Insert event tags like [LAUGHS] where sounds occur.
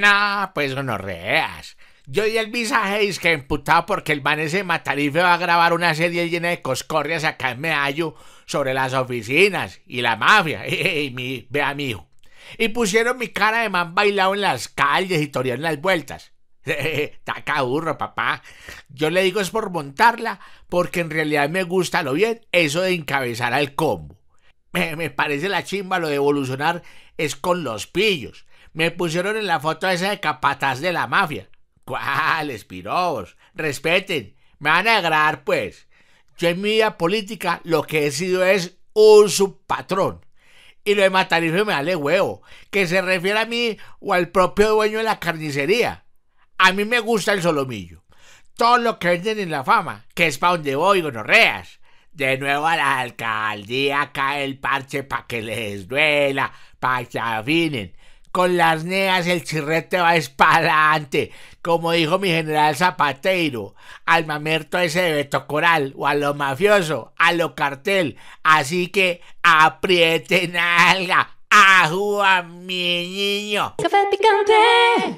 No, pues reas Yo di el visaje que emputado porque el man ese Matarife va a grabar una serie llena de coscorrias acá en Medallo sobre las oficinas y la mafia. [LAUGHS] Y mi, vea, mijo. Y pusieron mi cara de man bailado en las calles y torearon las vueltas. [LAUGHS] Taca burro, papá. Yo le digo es por montarla, porque en realidad me gusta lo bien eso de encabezar al combo. me parece la chimba lo de evolucionar es con los pillos me pusieron en la foto esa de capataz de la mafia. ¿Cuáles pirobos? Respeten, me van a agradar pues. Yo en mi vida política lo que he sido es un subpatrón. Y lo de Matarife me vale huevo, que se refiere a mí o al propio dueño de la carnicería. A mí me gusta el solomillo. Todo lo que venden en la fama, que es para donde voy, gonorreas. De nuevo a la alcaldía cae el parche para que les duela, para que afinen con las neas el chirrete va espalante, como dijo mi general Zapateiro, al mamerto ese de Beto Coral, o a lo mafioso, a lo cartel, así que aprieten alga, ajúa mi niño. picante.